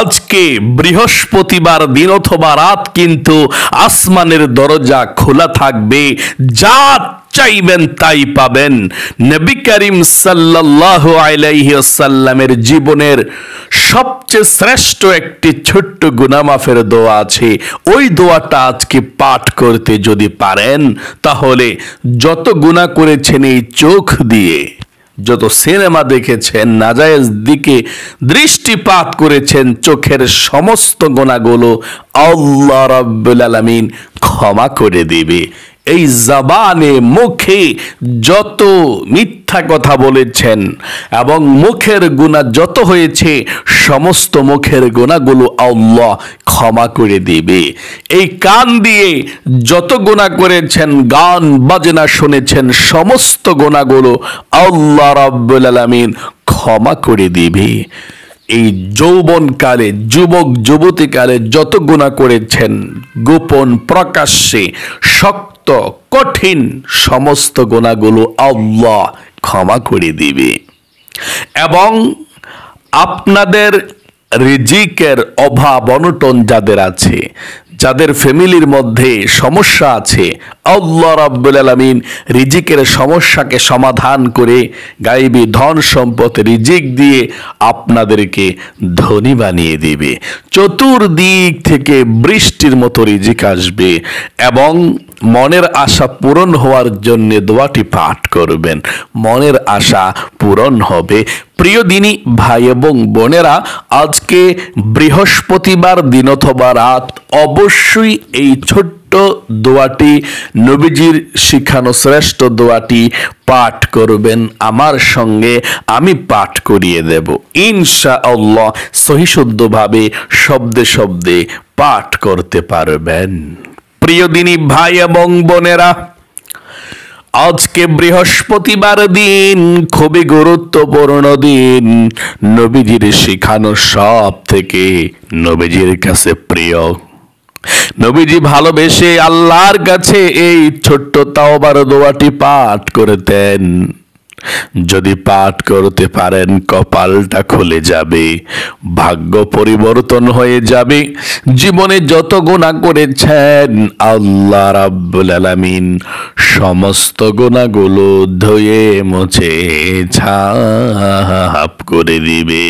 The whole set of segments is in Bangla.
আজকে বৃহস্পতিবার দিন অথবা রাত কিন্তু আসমানের দরজা খোলা থাকবে যা চাইবেন তাই পাবেন নবী করিম সাল্লাহ আলাইসাল্লামের জীবনের সবচেয়ে শ্রেষ্ঠ একটি ছোট্ট গুনামাফের দোয়া আছে ওই দোয়াটা আজকে পাঠ করতে যদি পারেন তাহলে যত গুণা করেছেন এই চোখ দিয়ে যত সিনেমা দেখেছেন নাজায়েজ দিকে দৃষ্টিপাত করেছেন চোখের সমস্ত গোনাগুলো আল্লাহ রাব্বুল আলামিন ক্ষমা করে দিবে এই জবানে মুখে যত মিথ্যা কথা বলেছেন এবং মুখের গুণা যত হয়েছে সমস্ত মুখের গুণাগুলো আল্লাহ ক্ষমা করে দেবে এই কান দিয়ে যত গুণা করেছেন গান বাজনা শুনেছেন সমস্ত গুণাগুলো আল্লাহ রাব্বুল আলামিন ক্ষমা করে দেবে এই যৌবনকালে যুবক যুবতীকালে যত গুণা করেছেন গোপন প্রকাশ্যে শক্ত কঠিন সমস্ত গোনাগুলো আল্লাহ ক্ষমা করে দিবে এবং আপনাদের রিজিকের অভাব অনটন যাদের আছে যাদের ফ্যামিলির মধ্যে সমস্যা আছে আল্লাহ রাব্বুল আলমিন রিজিকের সমস্যাকে সমাধান করে গাইবি ধন সম্পদ রিজিক দিয়ে আপনাদেরকে ধনী বানিয়ে দেবে চতুর্দিক থেকে বৃষ্টির মতো রিজিক আসবে এবং মনের আশা পূরণ হওয়ার জন্য দোয়াটি পাঠ করবেন মনের আশা পূরণ হবে প্রিয় দিনী ভাই এবং বোনেরা আজকে বৃহস্পতিবার দিন অথবা রাত অবশ্যই এই ছোট্ট দোয়াটি নবীজির শিখানো শ্রেষ্ঠ দোয়াটি পাঠ করবেন আমার সঙ্গে আমি পাঠ করিয়ে দেব ইনশাআল্লাহ সহিশুদ্ধভাবে শব্দে শব্দে পাঠ করতে পারবেন প্রিয় দিনী ভাই এবং বোনেরা আজকে বৃহস্পতিবার দিন খুবই গুরুত্বপূর্ণ দিন নবীজির শিখানো সব থেকে নবীজির কাছে প্রিয় নবীজি ভালোবেসে আল্লাহর কাছে এই ছোট্ট তাওবার দোয়াটি পাঠ করে দেন যদি পাঠ করতে পারেন কপালটা খুলে যাবে ভাগ্য পরিবর্তন হয়ে যাবে জীবনে যত গোনা করেছেন আল্লাহ রাব্বুল আলামিন সমস্ত গোনাগুলো ধুয়ে মুছে ছাপ করে দিবে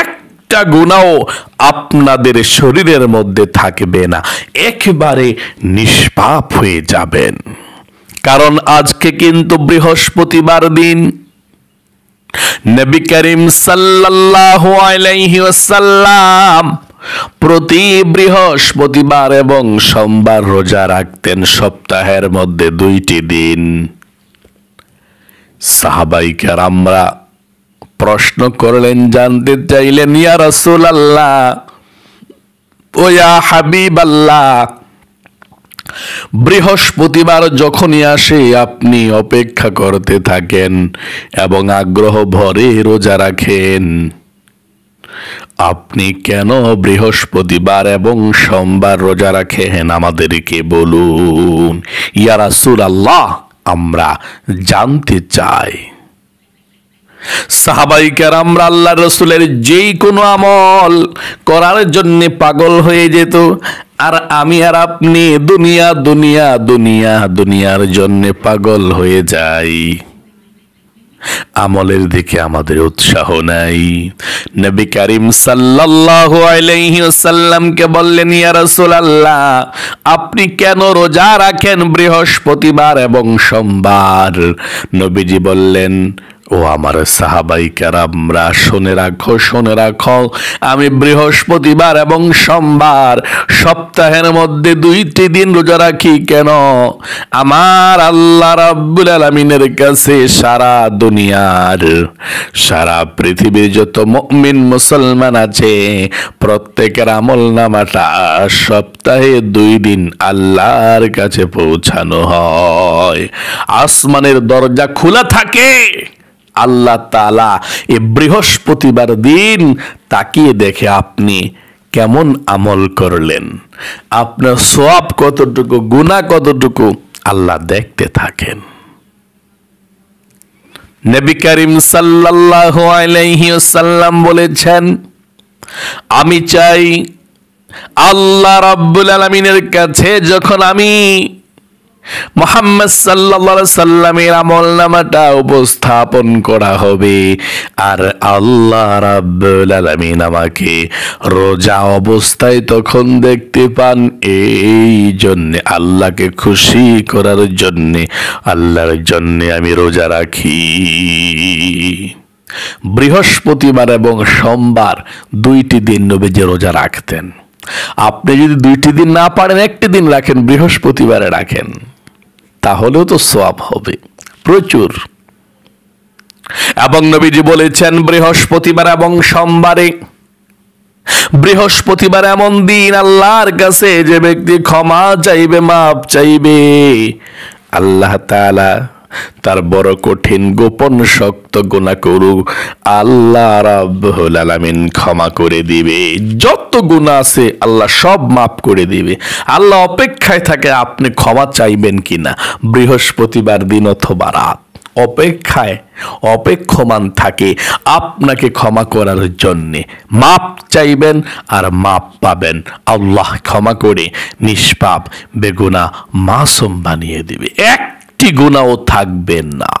এক একটা গুণাও আপনাদের শরীরের মধ্যে থাকবে না একবারে নিষ্পাপ হয়ে যাবেন কারণ আজকে কিন্তু বৃহস্পতিবার দিন নবী করিম সাল্লাল্লাহু আলাইহি ওয়াসাল্লাম প্রতি বৃহস্পতিবার এবং সোমবার রোজা রাখতেন সপ্তাহের মধ্যে দুইটি দিন সাহাবাইকার আমরা প্রশ্ন করলেন জানতে চাইলেন ইয়া রাসূলুল্লাহ ও ইয়া হাবিবাল্লাহ বৃহস্পতিবার যখনই আসে আপনি অপেক্ষা করতে থাকেন এবং আগ্রহ ভরে রোজা রাখেন আপনি কেন বৃহস্পতিবার এবং সোমবার রোজা রাখেন আমাদেরকে বলুন ইয়ারাসুল আল্লাহ আমরা জানতে চাই সাহাবাইকার আমরা আল্লাহ রসুলের যেই কোনো আমল করার জন্যে পাগল হয়ে যেত আর আমি আর আপনি দুনিয়া দুনিয়া দুনিয়া দুনিয়ার জন্য পাগল হয়ে যাই আমলের দিকে আমাদের উৎসাহ নাই নবী করিম সাল্লাল্লাহু আলাইহি ওয়াসাল্লামকে বললেন ইয়া রাসূলুল্লাহ আপনি কেন রোজা রাখেন বৃহস্পতিবার এবং সোমবার নবীজি বললেন ও আমার সাহাবাই ক্যারামরা শোনে রাখো শোনে রাখো আমি বৃহস্পতিবার এবং সোমবার সপ্তাহের মধ্যে দুইটি দিন রোজা রাখি কেন আমার আল্লাহ রাব্বুল আলমিনের কাছে সারা দুনিয়ার সারা পৃথিবীর যত মমিন মুসলমান আছে প্রত্যেকের আমল নামাটা সপ্তাহে দুই দিন আল্লাহর কাছে পৌঁছানো হয় আসমানের দরজা খোলা থাকে আল্লাহ তালা এ বৃহস্পতিবার দিন তাকিয়ে দেখে আপনি কেমন আমল করলেন আপনার সব কতটুকু গুণা কতটুকু আল্লাহ দেখতে থাকেন নবী করিম সাল্লাল্লাহু বলেছেন আমি চাই আল্লাহ রাব্বুল আলমিনের কাছে যখন আমি মোহাম্মদ সাল্লা সাল্লামের আমল নামাটা উপস্থাপন করা হবে আর আল্লাহ রাব্বুল আমাকে রোজা অবস্থায় তখন দেখতে পান এই জন্যে আল্লাহকে খুশি করার জন্যে আল্লাহর জন্যে আমি রোজা রাখি বৃহস্পতিবার এবং সোমবার দুইটি দিন নবীজি রোজা রাখতেন আপনি যদি দুইটি দিন না পারেন একটি দিন রাখেন বৃহস্পতিবারে রাখেন তাহলেও তো সোয়াব হবে প্রচুর এবং নবীজি বলেছেন বৃহস্পতিবার এবং সোমবারে বৃহস্পতিবার এমন দিন আল্লাহর কাছে যে ব্যক্তি ক্ষমা চাইবে মাপ চাইবে আল্লাহ তালা তার বড় কঠিন গোপন শক্ত গোনা করুক আল্লাহ আলামিন ক্ষমা করে দিবে যত গুণা আছে আল্লাহ সব মাফ করে দিবে আল্লাহ অপেক্ষায় থাকে আপনি ক্ষমা চাইবেন কিনা বৃহস্পতিবার দিন অথবা রাত অপেক্ষায় অপেক্ষমান থাকে আপনাকে ক্ষমা করার জন্যে মাপ চাইবেন আর মাপ পাবেন আল্লাহ ক্ষমা করে নিষ্পাপ বেগুনা মাসুম বানিয়ে দিবে এক একটি গুণাও থাকবে না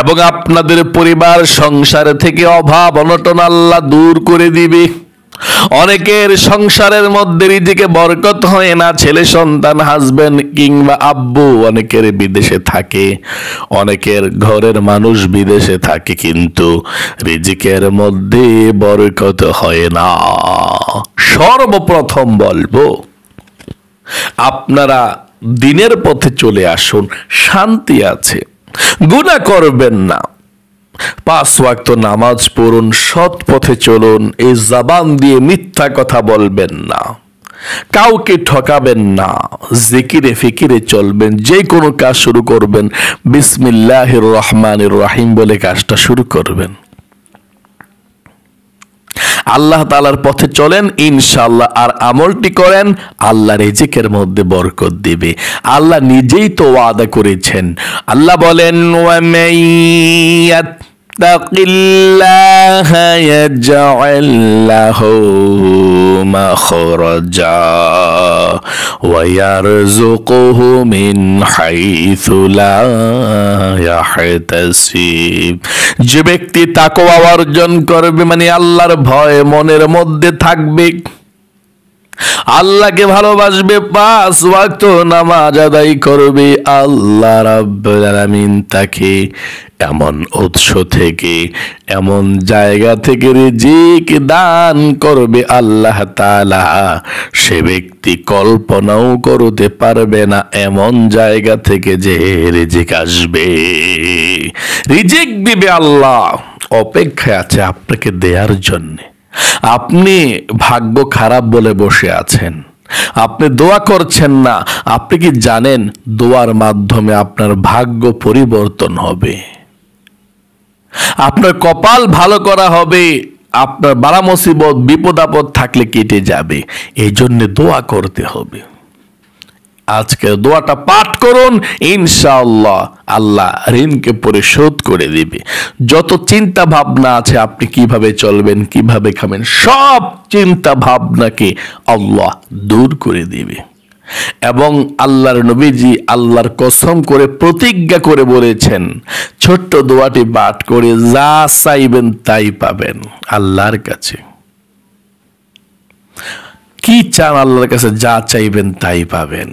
এবং আপনাদের পরিবার সংসার থেকে অভাব অনটন আল্লাহ দূর করে দিবে অনেকের সংসারের মধ্যে নিজেকে বরকত হয় না ছেলে সন্তান হাজব্যান্ড কিংবা আব্বু অনেকের বিদেশে থাকে অনেকের ঘরের মানুষ বিদেশে থাকে কিন্তু রিজিকের মধ্যে বরকত হয় না সর্বপ্রথম বলবো আপনারা দিনের পথে চলে আসুন শান্তি আছে গুণা করবেন না পাঁচ ওয়াক্ত নামাজ পড়ুন সৎ পথে চলুন এই জাবান দিয়ে মিথ্যা কথা বলবেন না কাউকে ঠকাবেন না জিকিরে ফিকিরে চলবেন যে কোনো কাজ শুরু করবেন বিসমিল্লাহির রহমানির রাহিম বলে কাজটা শুরু করবেন আল্লাহ তালার পথে চলেন ইনশাল্লাহ আর আমলটি করেন আল্লাহ রেজিকের মধ্যে বরকত দেবে আল্লাহ নিজেই তো ওয়াদা করেছেন আল্লাহ বলেন يتق الله يجعل له مخرجا ويرزقه من حيث لا يحتسب যে ব্যক্তি তাকওয়া অর্জন করবে মানে আল্লাহর ভয় মনের মধ্যে থাকবে আল্লাহকে ভালোবাসবে পাঁচ ওয়াক্ত নামাজ আদায় করবে আল্লাহ রাব্বুল আলামিন তাকে এমন উৎস থেকে এমন জায়গা থেকে রিজিক দান করবে আল্লাহ তালা সে ব্যক্তি কল্পনাও করতে পারবে না এমন জায়গা থেকে যে রিজিক আসবে রিজিক দিবে আল্লাহ অপেক্ষায় আছে আপনাকে দেওয়ার জন্য আপনি ভাগ্য খারাপ বলে বসে আছেন আপনি দোয়া করছেন না আপনি কি জানেন দোয়ার মাধ্যমে আপনার ভাগ্য পরিবর্তন হবে আপনার কপাল ভালো করা হবে আপনার বারা মুসিবত বিপদ আপদ থাকলে কেটে যাবে এই জন্যে দোয়া করতে হবে আজকে দোয়াটা পাঠ করুন ইনশাআল্লাহ আল্লাহ ঋণকে পরিশোধ করে দেবে যত চিন্তা ভাবনা আছে আপনি কিভাবে চলবেন কিভাবে খাবেন সব চিন্তা ভাবনাকে আল্লাহ দূর করে দিবে এবং আল্লাহর নবীজি আল্লাহর কসম করে প্রতিজ্ঞা করে বলেছেন ছোট্ট দোয়াটি বাট করে যা চাইবেন তাই পাবেন আল্লাহর কাছে কি চান আল্লাহর কাছে যা চাইবেন তাই পাবেন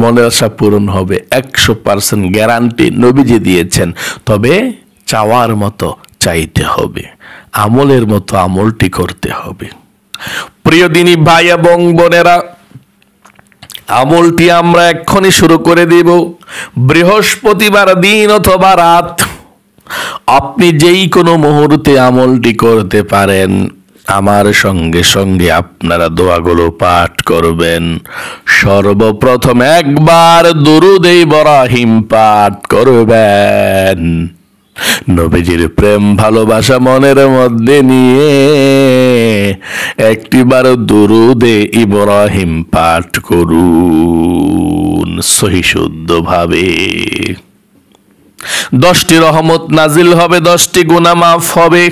মনের আশা পূরণ হবে একশো পার্সেন্ট গ্যারান্টি নবীজি দিয়েছেন তবে চাওয়ার মতো চাইতে হবে আমলের মতো আমলটি করতে হবে প্রিয় দিনী ভাই এবং বোনেরা আমলটি আমরা এক্ষুনি শুরু করে দেব বৃহস্পতিবার দিন অথবা রাত আপনি যেই কোনো মুহূর্তে আমলটি করতে পারেন আমার সঙ্গে সঙ্গে আপনারা দোয়াগুলো পাঠ করবেন সর্বপ্রথম একবার দুরুদ বরাহিম পাঠ করবেন নবীজির প্রেম ভালোবাসা মনের মধ্যে নিয়ে একটি একটিবার দুরুদে ইব্রাহিম পাঠ করুন ভাবে দশটি রহমত নাজিল হবে দশটি গুণা মাফ হবে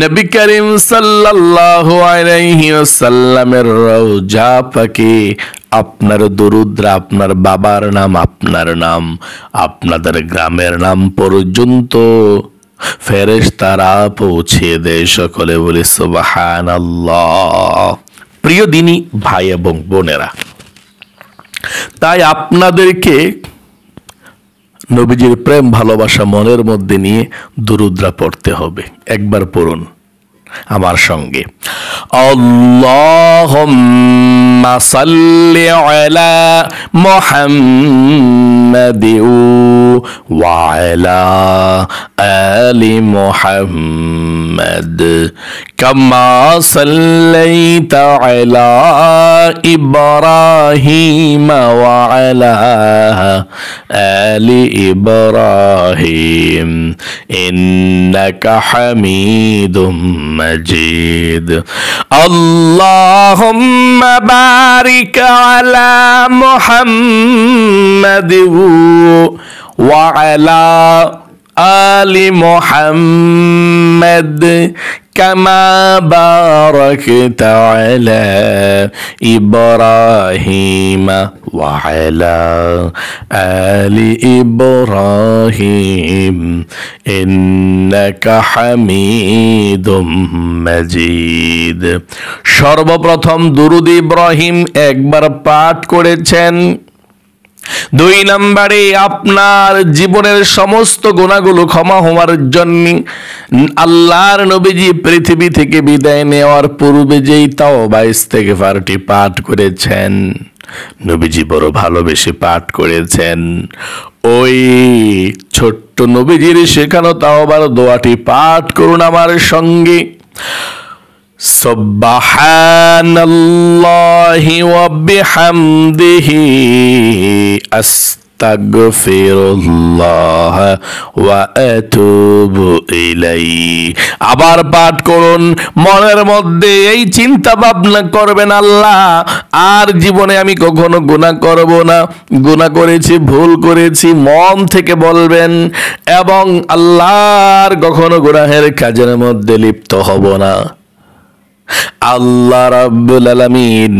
নবী করিম সাল্লাল্লাহু আলাইহি ওয়াসাল্লামের রওজা পাকে আপনার দরুদ্র আপনার বাবার নাম আপনার নাম আপনাদের গ্রামের নাম পর্যন্ত ফেরেশ তারা পৌঁছে দেয় সকলে বলে সোবাহান প্রিয় দিনী ভাই এবং বোনেরা তাই আপনাদেরকে নবীজির প্রেম ভালোবাসা মনের মধ্যে নিয়ে দুরুদ্রা পড়তে হবে একবার পড়ুন আমার সঙ্গে আল্লাহুম্মা সাল্লি আলা মুহাম্মাদি ওয়া আলা আলি মুহাম্মাদ কামা সাল্লাইতা আলা ইব্রাহিম ওয়া আলা আলি ইব্রাহিম ইন্নাকা হামিদুম المجيد اللهم بارك على محمد وعلى آل محمد كما باركت على إبراهيم وعلى آل إبراهيم إنك حميد مجيد সর্বপ্রথম দুরুদ ইব্রাহিম একবার পাঠ করেছেন দুই নম্বরে আপনার জীবনের সমস্ত গোনাগুলো ক্ষমা হওয়ার জন্য আল্লাহর নবীজি পৃথিবী থেকে বিদায় নেওয়ার পূর্বে যেই তাও বাইশ থেকে বারোটি পাঠ করেছেন নবীজি বড় ভালোবেসে পাঠ করেছেন ওই ছোট্ট নবীজির শেখানো তাও আবার দোয়াটি পাঠ করুন আমার সঙ্গে سبحان الله وبحمده আস্তাগফিরুল্লাহ ওয়া আতুবু ইলাইহি আবার পাঠ করুন মনের মধ্যে এই চিন্তা ভাবনা করবেন আল্লাহ আর জীবনে আমি কখনো গুনাহ করব না গুনাহ করেছি ভুল করেছি মন থেকে বলবেন এবং আল্লাহর কখনো গুনাহের কাজের মধ্যে লিপ্ত হব না আল্লাহ রাব্বুল আলামিন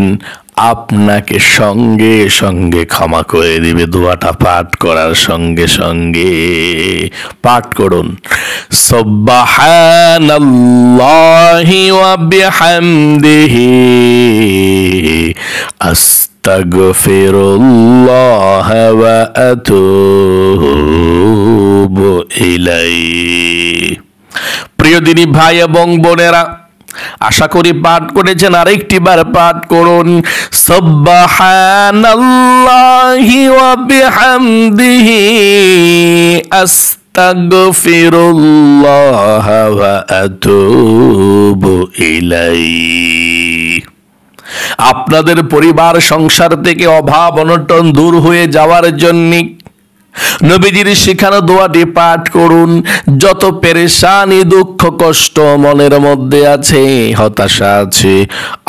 আপনাকে সঙ্গে সঙ্গে ক্ষমা করে দিবে দোয়াটা পাঠ করার সঙ্গে সঙ্গে পাঠ করুন সব্বাহানাল্লাহি ওয়া প্রিয় দিনী ভাই এবং বোনেরা আশা করি পাঠ করেছেন আরেকটি বার পাঠ করুন সব্বাহানাল্লাহি আপনাদের পরিবার সংসার থেকে অভাব অনটন দূর হয়ে যাওয়ার জন্য নবীজির শিখানো দোয়াটি পাঠ করুন যত পেরেশানি দুঃখ কষ্ট মনের মধ্যে আছে হতাশা আছে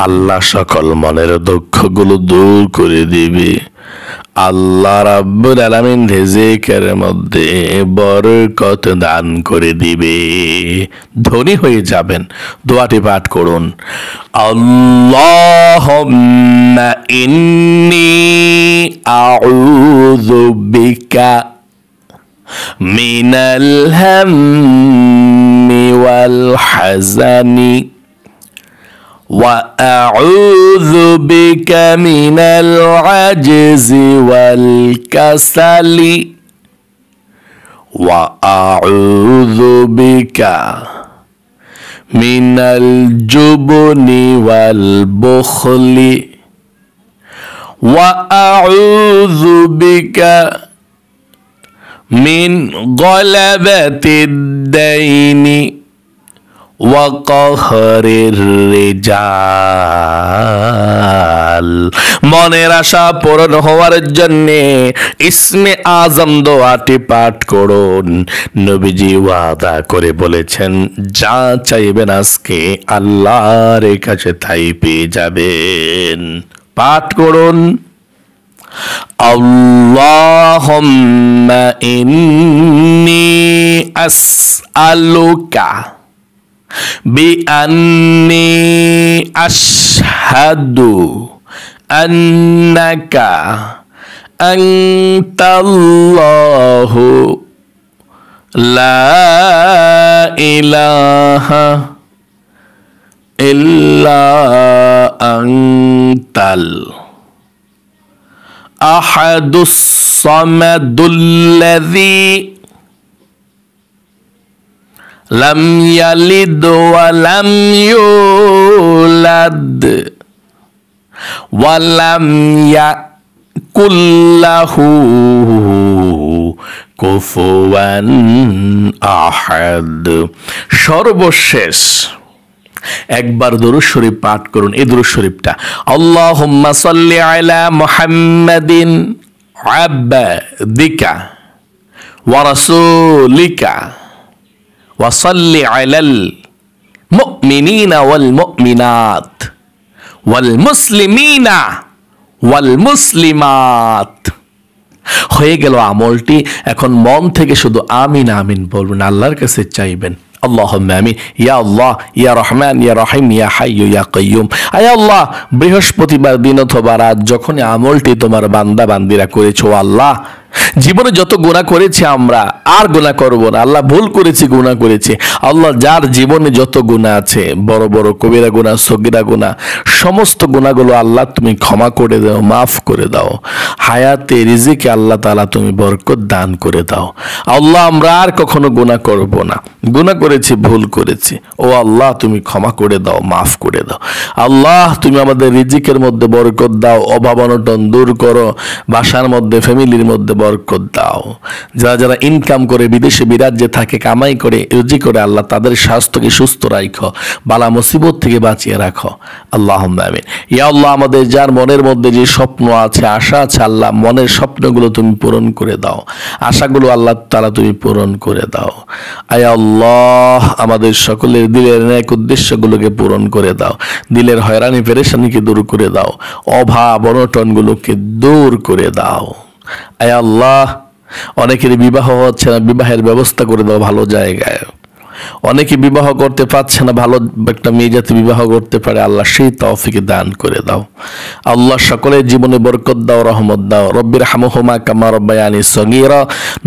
আল্লাহ সকল মনের দুঃখগুলো দূর করে দিবে আল্লাহ রাব্বুল আলামিন রেজেকের মধ্যে বরকত দান করে দিবে ধনী হয়ে যাবেন দোয়াটি পাঠ করুন আল্লাহুম্মা ইন্নি আউযু বিকা মিনাল হাম্মি ওয়াল হাজানি واعوذ بك من العجز والكسل واعوذ بك من الجبن والبخل واعوذ بك من غلبه الدين ওয়াকহরের রেজাল মনের আশা পূরণ হওয়ার জন্যে ইসমে আজম দোয়াটি পাঠ করুন নবীজি ওয়াদা করে বলেছেন যা চাইবেন আজকে আল্লাহর কাছে তাই পেয়ে যাবেন পাঠ করুন اللهم إني আসআলুকা بأني أشهد أنك أنت الله لا إله إلا أنت أحد الصمد الذي লাম ইয়ালিদ ওয়া লাম ইউলাদ ওয়া লাম কুল্লাহু কুফুয়ান আহাদ সর্বশেষ একবার দরুদ শরীফ পাঠ করুন এই দরুদ শরীফটা আল্লাহুম্মা সাল্লি আলা মুহাম্মাদিন আব্বাদিকা ওয়া রাসূলিকা ওয়াসাল্লি আলাল মুমিনিনা ওয়াল মুমিনাত ওয়াল মুসলিমিনা ওয়াল মুসলিমাত হয়ে গেল আমলটি এখন মন থেকে শুধু আমিন আমিন বলবেন আল্লাহর কাছে চাইবেন আল্লাহ আমিন ইয়া আল্লাহ ইয়া রহমান ইয়া রহিম ইয়া হাই ইয়া কয়ুম আয়া আল্লাহ বৃহস্পতিবার দিন অথবা রাত যখন আমলটি তোমার বান্দা বান্দিরা করেছো আল্লাহ জীবনে যত গোনা করেছি আমরা আর গোনা করব না আল্লাহ ভুল করেছি গুণা করেছি আল্লাহ যার জীবনে যত গুণা আছে বড় বড় কবিরা গুণা সগিরা গুণা সমস্ত গুণাগুলো আল্লাহ তুমি ক্ষমা করে দাও মাফ করে দাও হায়াতে রিজিকে আল্লাহ তালা তুমি বরকত দান করে দাও আল্লাহ আমরা আর কখনো গুণা করব না গুণা করেছি ভুল করেছি ও আল্লাহ তুমি ক্ষমা করে দাও মাফ করে দাও আল্লাহ তুমি আমাদের রিজিকের মধ্যে বরকত দাও অভাব অনটন দূর করো বাসার মধ্যে ফ্যামিলির মধ্যে বরকত দাও যারা যারা ইনকাম করে বিদেশে বিরাজ্যে থাকে কামাই করে রুজি করে আল্লাহ তাদের স্বাস্থ্যকে সুস্থ রাখো বালা মুসিবত থেকে বাঁচিয়ে রাখো আল্লাহ আমিন ইয়া আল্লাহ আমাদের যার মনের মধ্যে যে স্বপ্ন আছে আশা আছে আল্লাহ মনের স্বপ্নগুলো তুমি পূরণ করে দাও আশাগুলো আল্লাহ তারা তুমি পূরণ করে দাও আয়া আল্লাহ আমাদের সকলের দিলের এক উদ্দেশ্যগুলোকে পূরণ করে দাও দিলের হয়রানি পেরেশানিকে দূর করে দাও অভাব অনটনগুলোকে দূর করে দাও আয় আল্লাহ অনেকের বিবাহ হচ্ছে না বিবাহের ব্যবস্থা করে দাও ভালো জায়গায় অনেকে বিবাহ করতে পারছে না ভালো একটা মেয়ে যাতে বিবাহ করতে পারে আল্লাহ সেই তৌফিকে দান করে দাও আল্লাহ সকলের জীবনে বরকত দাও রহমত দাও রব্বির হামহমা কামা রব্বাই আনি সঙ্গীর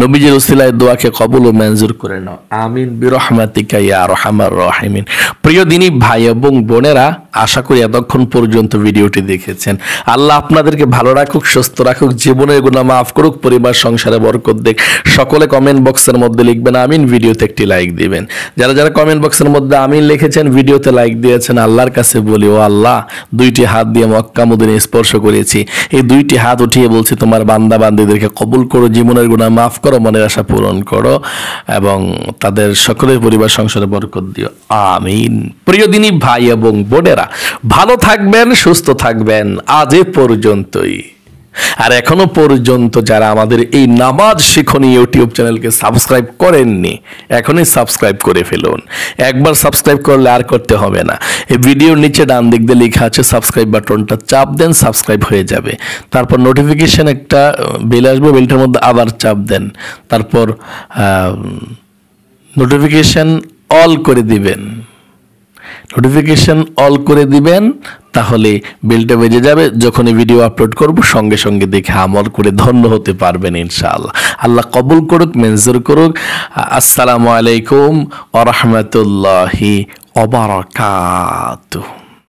নবীজির উসিলাই দোয়াকে কবুল ও মঞ্জুর করে নাও আমিন বিরহমাতিকা ইয়া রহমার রহমিন প্রিয় দিনী ভাই এবং বোনেরা আশা করি এতক্ষণ পর্যন্ত ভিডিওটি দেখেছেন আল্লাহ আপনাদেরকে ভালো রাখুক সুস্থ রাখুক জীবনের গুণা মাফ করুক পরিবার সংসারে বরকত দেখ সকলে কমেন্ট বক্সের মধ্যে লিখবেন আমিন ভিডিওতে একটি লাইক দিবেন যারা যারা কমেন্ট বক্সের মধ্যে আমি লিখেছেন ভিডিওতে লাইক দিয়েছেন আল্লাহর কাছে বলি ও আল্লাহ দুইটি হাত দিয়ে মক্কা মদিনে স্পর্শ করেছি এই দুইটি হাত উঠিয়ে বলছি তোমার বান্দা বান্দিদেরকে কবুল করো জীবনের গুণা মাফ করো মনের আশা পূরণ করো এবং তাদের সকলের পরিবার সংসারে বরকত দিও আমিন প্রিয় দিনী ভাই এবং বোনেরা ভালো থাকবেন সুস্থ থাকবেন আজ এ পর্যন্তই আর এখনো পর্যন্ত যারা আমাদের এই নামাজ শিখনি ইউটিউব চ্যানেলকে সাবস্ক্রাইব করেননি এখনই সাবস্ক্রাইব করে ফেলুন একবার সাবস্ক্রাইব করলে আর করতে হবে না এই ভিডিওর নিচে ডান দিক দিয়ে লেখা আছে সাবস্ক্রাইব বাটনটা চাপ দেন সাবস্ক্রাইব হয়ে যাবে তারপর নোটিফিকেশান একটা বেল আসবে বেলটার মধ্যে আবার চাপ দেন তারপর নোটিফিকেশান অল করে দিবেন নোটিফিকেশান অল করে দিবেন তাহলে বেলটা বেজে যাবে যখনই ভিডিও আপলোড করব সঙ্গে সঙ্গে দেখে আমল করে ধন্য হতে পারবেন ইনশাআল্লাহ আল্লাহ কবুল করুক মেনজুর করুক আসসালামু আলাইকুম আরহামতুল্লাহি অবরকাত